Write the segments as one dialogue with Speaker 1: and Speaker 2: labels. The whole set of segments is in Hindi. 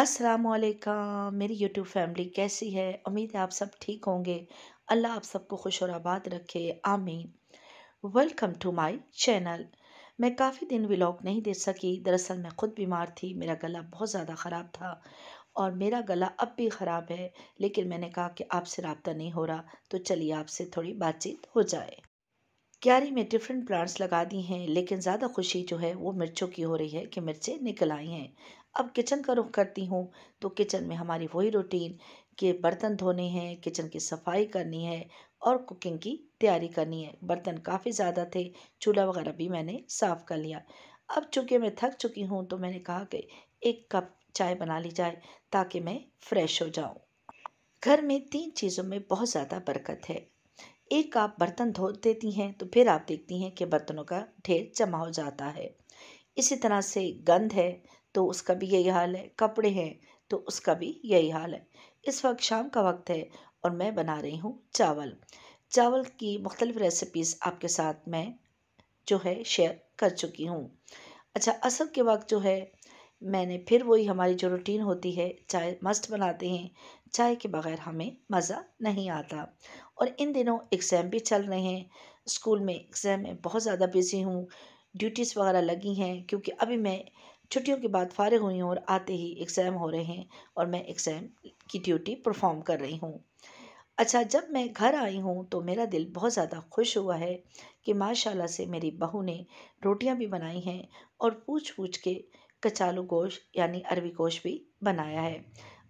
Speaker 1: अस्सलाम वालेकुम मेरी यूट्यूब फैमिली कैसी है उम्मीद है आप सब ठीक होंगे अल्लाह आप सबको खुश और आबाद रखे आमीन वेलकम टू माय चैनल मैं काफ़ी दिन व्लॉग नहीं दे सकी दरअसल मैं ख़ुद बीमार थी मेरा गला बहुत ज़्यादा ख़राब था और मेरा गला अब भी ख़राब है लेकिन मैंने कहा कि आपसे रबता नहीं हो रहा तो चलिए आपसे थोड़ी बातचीत हो जाए क्यारी में डिफरेंट प्लांट्स लगा दी हैं लेकिन ज़्यादा खुशी जो है वो मिर्चों की हो रही है कि मिर्चें निकल आई हैं अब किचन का रुख करती हूँ तो किचन में हमारी वही रूटीन के बर्तन धोने हैं किचन की सफाई करनी है और कुकिंग की तैयारी करनी है बर्तन काफ़ी ज़्यादा थे चूल्हा वगैरह भी मैंने साफ़ कर लिया अब चूँकि मैं थक चुकी हूँ तो मैंने कहा कि एक कप चाय बना ली जाए ताकि मैं फ्रेश हो जाऊँ घर में तीन चीज़ों में बहुत ज़्यादा बरकत है एक आप बर्तन धो देती हैं तो फिर आप देखती हैं कि बर्तनों का ढेर जमा हो जाता है इसी तरह से गंध है तो उसका भी यही हाल है कपड़े हैं तो उसका भी यही हाल है इस वक्त शाम का वक्त है और मैं बना रही हूँ चावल चावल की मुख्तलिफ रेसिपीज़ आपके साथ मैं जो है शेयर कर चुकी हूँ अच्छा असल के वक्त जो है मैंने फिर वही हमारी जो रूटीन होती है चाय मस्त बनाते हैं चाय के बगैर हमें मज़ा नहीं आता और इन दिनों एग्ज़ाम भी चल रहे हैं स्कूल में एग्ज़ाम में बहुत ज़्यादा बिज़ी हूँ ड्यूटीज़ वगैरह लगी हैं क्योंकि अभी मैं छुट्टियों के बाद फारिग हुई हूँ और आते ही एग्ज़ाम हो रहे हैं और मैं एग्ज़ाम की ड्यूटी परफॉर्म कर रही हूँ अच्छा जब मैं घर आई हूँ तो मेरा दिल बहुत ज़्यादा खुश हुआ है कि माशाल्लाह से मेरी बहू ने रोटियाँ भी बनाई हैं और पूछ पूछ के कचालू गोश यानी अरवी गोश भी बनाया है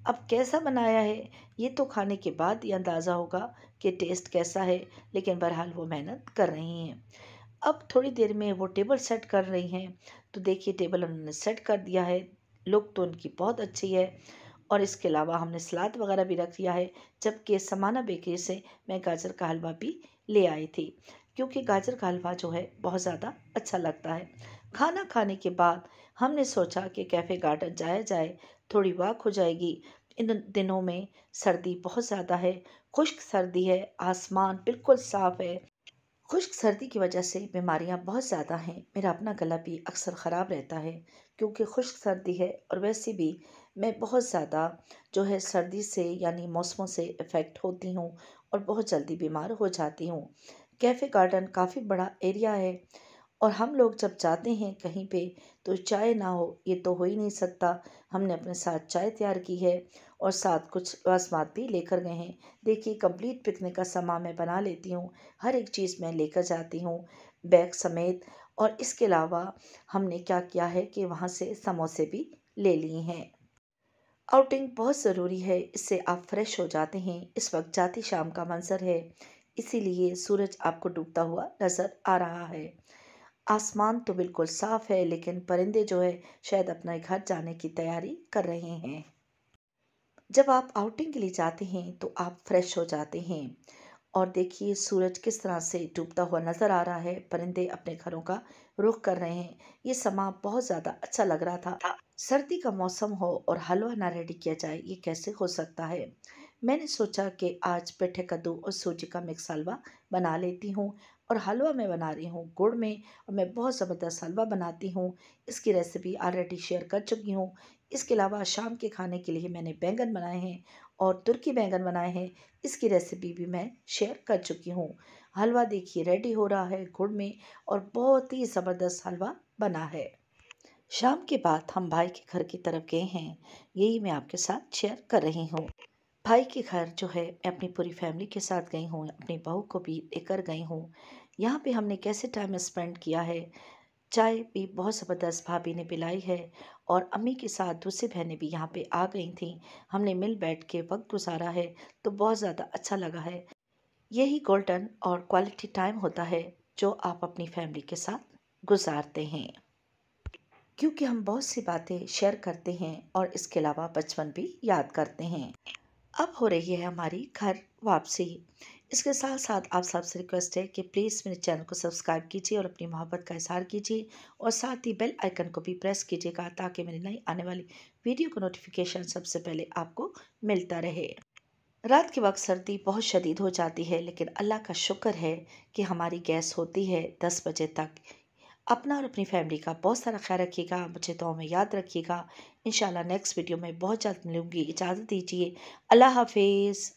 Speaker 1: अब कैसा बनाया है ये तो खाने के बाद ही अंदाज़ा होगा कि टेस्ट कैसा है लेकिन बहरहाल वो मेहनत कर रही हैं अब थोड़ी देर में वो टेबल सेट कर रही हैं तो देखिए टेबल उन्होंने सेट कर दिया है लुक तो उनकी बहुत अच्छी है और इसके अलावा हमने सलाद वगैरह भी रख लिया है जबकि समाना बेकरी से मैं गाजर का हलवा भी ले आई थी क्योंकि गाजर का हलवा जो है बहुत ज़्यादा अच्छा लगता है खाना खाने के बाद हमने सोचा कि कैफ़े गार्डन जाया जाए थोड़ी वाक हो जाएगी इन दिनों में सर्दी बहुत ज़्यादा है खुश्क सर्दी है आसमान बिल्कुल साफ है खुश्क सर्दी की वजह से बीमारियां बहुत ज़्यादा हैं मेरा अपना गला भी अक्सर ख़राब रहता है क्योंकि खुश्क सर्दी है और वैसे भी मैं बहुत ज़्यादा जो है सर्दी से यानी मौसमों से इफ़ेक्ट होती हूँ और बहुत जल्दी बीमार हो जाती हूँ कैफ़े गार्डन काफ़ी बड़ा एरिया है और हम लोग जब जाते हैं कहीं पे तो चाय ना हो ये तो हो ही नहीं सकता हमने अपने साथ चाय तैयार की है और साथ कुछ रसमात भी लेकर गए हैं देखिए कंप्लीट पिकनिक का सामान मैं बना लेती हूँ हर एक चीज़ मैं लेकर जाती हूँ बैग समेत और इसके अलावा हमने क्या किया है कि वहाँ से समोसे भी ले लिए हैं आउटिंग बहुत ज़रूरी है इससे आप फ्रेश हो जाते हैं इस वक्त जाती शाम का मंजर है इसीलिए सूरज आपको डूबता हुआ नज़र आ रहा है आसमान तो बिल्कुल साफ है लेकिन परिंदे जो है शायद अपना घर जाने की तैयारी कर रहे हैं जब आप आउटिंग के लिए जाते हैं तो आप फ्रेश हो जाते हैं और देखिए सूरज किस तरह से डूबता हुआ नज़र आ रहा है परिंदे अपने घरों का रुख कर रहे हैं ये समा बहुत ज़्यादा अच्छा लग रहा था सर्दी का मौसम हो और हलवा ना रेडी किया जाए ये कैसे हो सकता है मैंने सोचा कि आज पेठे कद्दू और सूजी का मिक्स हलवा बना लेती हूँ और हलवा मैं बना रही हूँ गुड़ में और मैं बहुत ज़बरदस्त हलवा बनाती हूँ इसकी रेसिपी ऑलरेडी शेयर कर चुकी हूँ इसके अलावा शाम के खाने के लिए मैंने बैंगन बनाए हैं और तुर्की बैंगन बनाए हैं इसकी रेसिपी भी मैं शेयर कर चुकी हूँ हलवा देखिए रेडी हो रहा है गुड़ में और बहुत ही ज़बरदस्त हलवा बना है शाम के बाद हम भाई के घर की तरफ गए हैं यही मैं आपके साथ शेयर कर रही हूँ भाई के घर जो है मैं अपनी पूरी फैमिली के साथ गई हूँ अपनी बहू को भी लेकर गई हूँ यहाँ पे हमने कैसे टाइम स्पेंड किया है चाय भी बहुत ज़बरदस्त भाभी ने पिलाई है और अम्मी के साथ दूसरी बहनें भी यहाँ पे आ गई थीं हमने मिल बैठ के वक्त गुजारा है तो बहुत ज़्यादा अच्छा लगा है यही गोल्डन और क्वालिटी टाइम होता है जो आप अपनी फैमिली के साथ गुजारते हैं क्योंकि हम बहुत सी बातें शेयर करते हैं और इसके अलावा बचपन भी याद करते हैं अब हो रही है हमारी घर वापसी इसके साथ साथ आप सबसे रिक्वेस्ट है कि प्लीज़ मेरे चैनल को सब्सक्राइब कीजिए और अपनी मोहब्बत का इजहार कीजिए और साथ ही बेल आइकन को भी प्रेस कीजिएगा ताकि मेरी नई आने वाली वीडियो का नोटिफिकेशन सबसे पहले आपको मिलता रहे रात के वक्त सर्दी बहुत शदीद हो जाती है लेकिन अल्लाह का शुक्र है कि हमारी गैस होती है दस बजे तक अपना और अपनी फैमिली का बहुत सारा ख्याल रखिएगा मुझे दुआ में याद रखिएगा इन नेक्स्ट वीडियो में बहुत जल्द मिलूँगी इजाज़त दीजिए अल्लाह हाफिज़